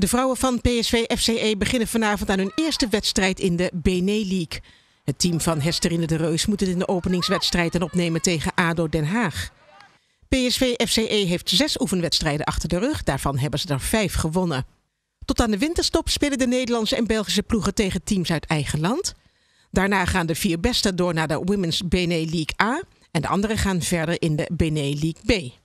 De vrouwen van PSV FCE beginnen vanavond aan hun eerste wedstrijd in de Bene League. Het team van Hesterine de Reus moet het in de openingswedstrijd en opnemen tegen ADO Den Haag. PSV FCE heeft zes oefenwedstrijden achter de rug, daarvan hebben ze er vijf gewonnen. Tot aan de winterstop spelen de Nederlandse en Belgische ploegen tegen teams uit eigen land. Daarna gaan de vier beste door naar de Women's Bene League A en de anderen gaan verder in de Bene League B.